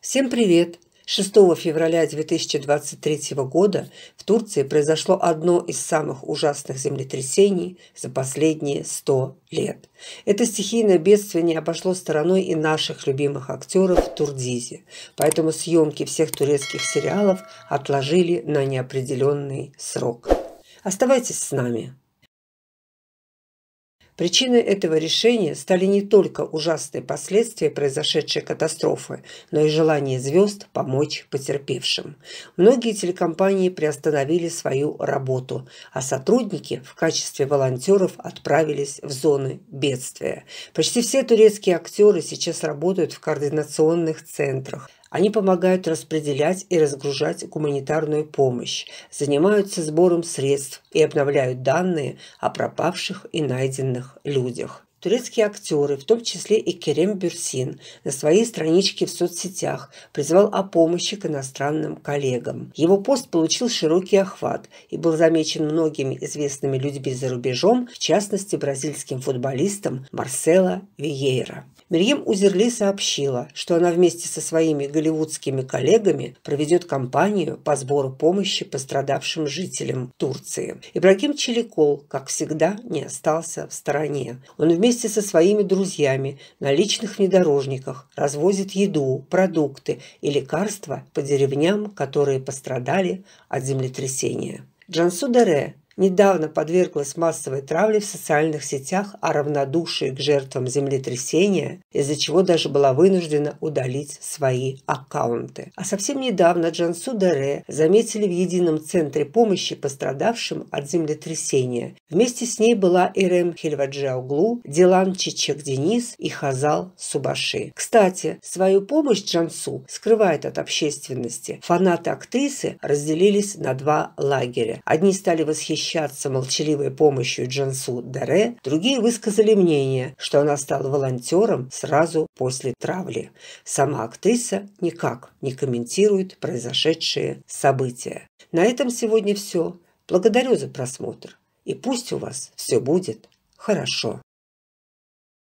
Всем привет! 6 февраля 2023 года в Турции произошло одно из самых ужасных землетрясений за последние 100 лет. Это стихийное бедствие не обошло стороной и наших любимых актеров Турдизе, поэтому съемки всех турецких сериалов отложили на неопределенный срок. Оставайтесь с нами. Причиной этого решения стали не только ужасные последствия произошедшей катастрофы, но и желание звезд помочь потерпевшим. Многие телекомпании приостановили свою работу, а сотрудники в качестве волонтеров отправились в зоны бедствия. Почти все турецкие актеры сейчас работают в координационных центрах. Они помогают распределять и разгружать гуманитарную помощь, занимаются сбором средств и обновляют данные о пропавших и найденных людях. Турецкие актеры, в том числе и Керем Бюрсин, на своей страничке в соцсетях призвал о помощи к иностранным коллегам. Его пост получил широкий охват и был замечен многими известными людьми за рубежом, в частности бразильским футболистом Марсело Виейра. Мирьем Узерли сообщила, что она вместе со своими голливудскими коллегами проведет кампанию по сбору помощи пострадавшим жителям Турции. Ибрагим Челикол, как всегда, не остался в стороне. Он вместе вместе со своими друзьями на личных внедорожниках развозит еду, продукты и лекарства по деревням, которые пострадали от землетрясения. Джансу Дере недавно подверглась массовой травле в социальных сетях о а равнодушии к жертвам землетрясения, из-за чего даже была вынуждена удалить свои аккаунты. А совсем недавно Джансу Дере заметили в едином центре помощи пострадавшим от землетрясения. Вместе с ней была Ирем Хильваджиоглу, Дилан Чичек Денис и Хазал Субаши. Кстати, свою помощь Джансу скрывает от общественности. Фанаты актрисы разделились на два лагеря. Одни стали восхищаться восхищаться молчаливой помощью Джансу Даре, другие высказали мнение, что она стала волонтером сразу после травли. Сама актриса никак не комментирует произошедшие события. На этом сегодня все. Благодарю за просмотр. И пусть у вас все будет хорошо.